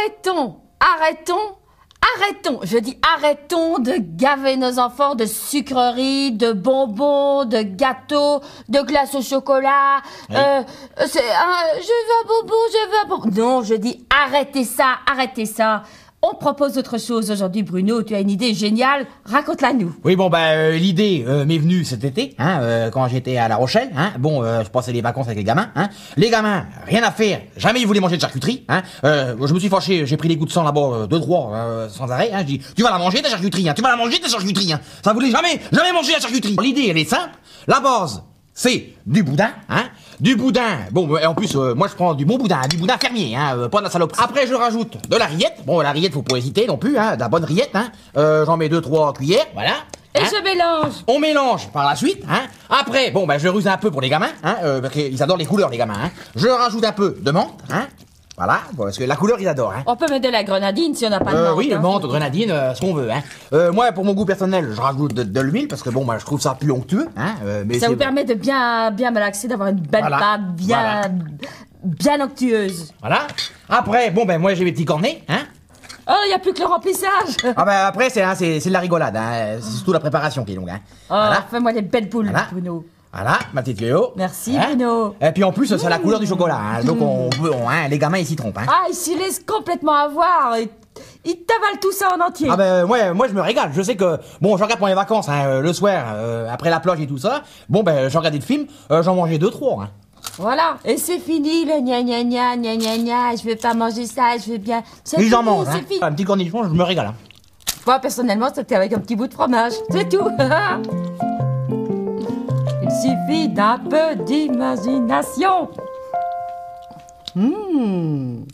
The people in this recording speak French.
arrêtons, arrêtons Arrêtons, je dis arrêtons de gaver nos enfants de sucreries, de bonbons, de gâteaux, de glace au chocolat. Euh, euh, je veux un bonbon, je veux un bonbon. Non, je dis arrêtez ça, arrêtez ça. On propose autre chose aujourd'hui, Bruno. Tu as une idée géniale. Raconte-la nous. Oui, bon, bah, l'idée euh, m'est venue cet été, hein, euh, quand j'étais à La Rochelle. Hein, bon, je passais les vacances avec les gamins. Hein. Les gamins, rien à faire. Jamais ils voulaient manger de charcuterie. Hein. je me suis fâché, j'ai pris des gouttes de sang là-bas, de droit, sans arrêt. Hein. Je dis, tu vas la manger, ta charcuterie. Hein. Tu vas la manger, ta charcuterie. Hein. Ça voulait jamais, jamais manger la charcuterie. L'idée, elle est simple. La base, c'est du boudin, hein Du boudin. Bon, en plus, euh, moi je prends du bon boudin, du boudin fermier, hein, euh, pas de la salope. Après, je rajoute de la rillette. Bon, la rillette, faut pas hésiter non plus, hein, de la bonne rillette, hein. Euh, j'en mets deux, trois cuillères, voilà. Et hein. je mélange. On mélange par la suite, hein. Après, bon, ben, je ruse un peu pour les gamins, hein, parce qu'ils adorent les couleurs, les gamins, hein. Je rajoute un peu de menthe, hein. Voilà, parce que la couleur, il adore, hein. On peut mettre de la grenadine si on n'a pas de euh, Oui, hein. menthe, grenadine, euh, ce qu'on veut, hein. Euh, moi, pour mon goût personnel, je rajoute de, l'huile parce que bon, moi je trouve ça plus onctueux, hein. Euh, mais ça vous permet de bien, bien malaxer, d'avoir une belle pâte bien, bien onctueuse. Voilà. Après, bon, ben, moi, j'ai mes petits cornets, hein. Oh, il n'y a plus que le remplissage Ah ben après, c'est hein, de la rigolade, hein. c'est surtout la préparation qui est longue. Hein. Oh, voilà. fais-moi des belles poules, voilà, ma petite Léo. Merci, hein Bruno. Et puis en plus, c'est la mmh. couleur du chocolat. Hein, donc, on, mmh. hein, les gamins, ils s'y trompent. Ah, ils s'y laissent complètement avoir. Ils t'avalent tout ça en entier. Ah ben ouais, moi je me régale. Je sais que bon, je regarde pour les vacances, euh, le soir, euh, après la plage et tout ça. Bon ben, j'ai regardais le film, euh, j'en mangeais deux trois. Voilà, et c'est fini le gna gna gna gna gna gna. Je vais pas manger ça, je veux bien. Et en mange. Un petit cornichon, je me régale. Moi personnellement, c'était avec un petit bout de fromage, c'est tout. suffit d'un peu d'imagination. Mmh.